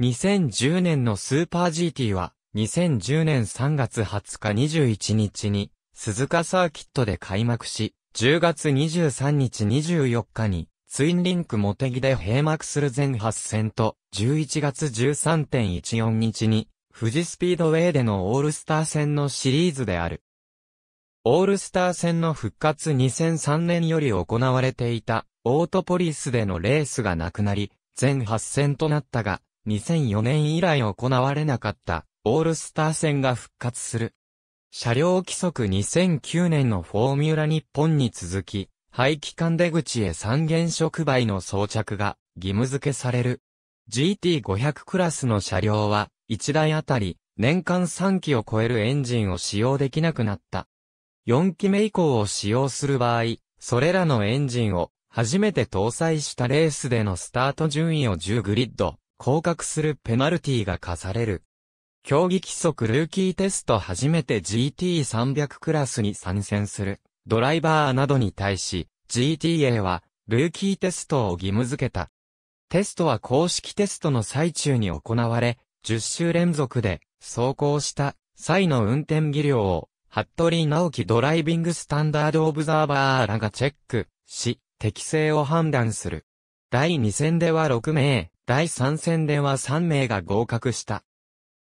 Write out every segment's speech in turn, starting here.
2010年のスーパー GT は、2010年3月20日21日に、鈴鹿サーキットで開幕し、10月23日24日に、ツインリンクモテギで閉幕する全8戦と、11月13.14日に、富士スピードウェイでのオールスター戦のシリーズである。オールスター戦の復活2003年より行われていた、オートポリスでのレースがなくなり、全8戦となったが、2004年以来行われなかったオールスター戦が復活する。車両規則2009年のフォーミュラ日本に続き、排気管出口へ三原触媒の装着が義務付けされる。GT500 クラスの車両は、1台あたり年間3機を超えるエンジンを使用できなくなった。4機目以降を使用する場合、それらのエンジンを初めて搭載したレースでのスタート順位を10グリッド、降格するペナルティが課される。競技規則ルーキーテスト初めて GT300 クラスに参戦するドライバーなどに対し GTA はルーキーテストを義務付けた。テストは公式テストの最中に行われ、10週連続で走行した際の運転技量を服部直樹ドライビングスタンダードオブザーバーらがチェックし、適性を判断する。第2戦では6名、第3戦では3名が合格した。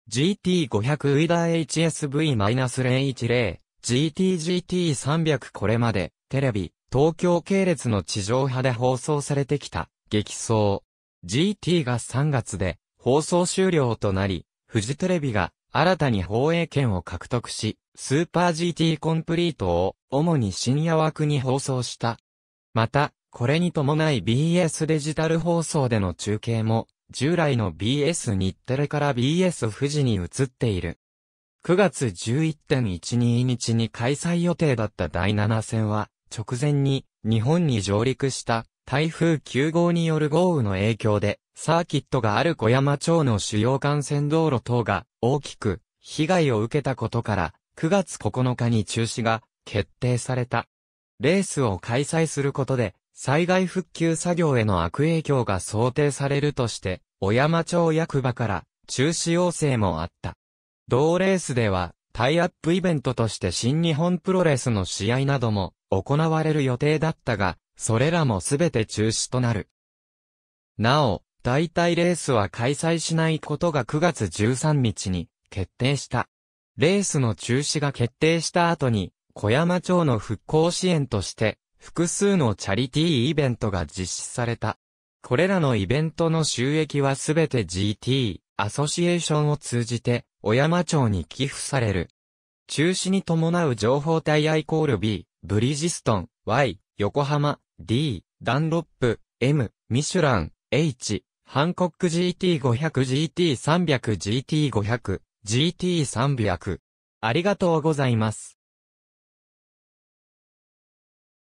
GT500 ウィダー HSV-010、GTGT300 これまで、テレビ、東京系列の地上波で放送されてきた、激走。GT が3月で、放送終了となり、フジテレビが、新たに放映権を獲得し、スーパー GT コンプリートを、主に深夜枠に放送した。また、これに伴い BS デジタル放送での中継も、従来の BS 日テレから BS 富士に移っている。9月11.12日に開催予定だった第7戦は、直前に日本に上陸した台風9号による豪雨の影響で、サーキットがある小山町の主要幹線道路等が大きく被害を受けたことから、9月9日に中止が決定された。レースを開催することで、災害復旧作業への悪影響が想定されるとして、小山町役場から中止要請もあった。同レースでは、タイアップイベントとして新日本プロレスの試合なども行われる予定だったが、それらもすべて中止となる。なお、代替レースは開催しないことが9月13日に決定した。レースの中止が決定した後に、小山町の復興支援として、複数のチャリティーイベントが実施された。これらのイベントの収益はすべて GT、アソシエーションを通じて、小山町に寄付される。中止に伴う情報体イコール B、ブリジストン、Y、横浜、D、ダンロップ、M、ミシュラン、H、ハンコック GT500、GT300、GT500、GT300。ありがとうございます。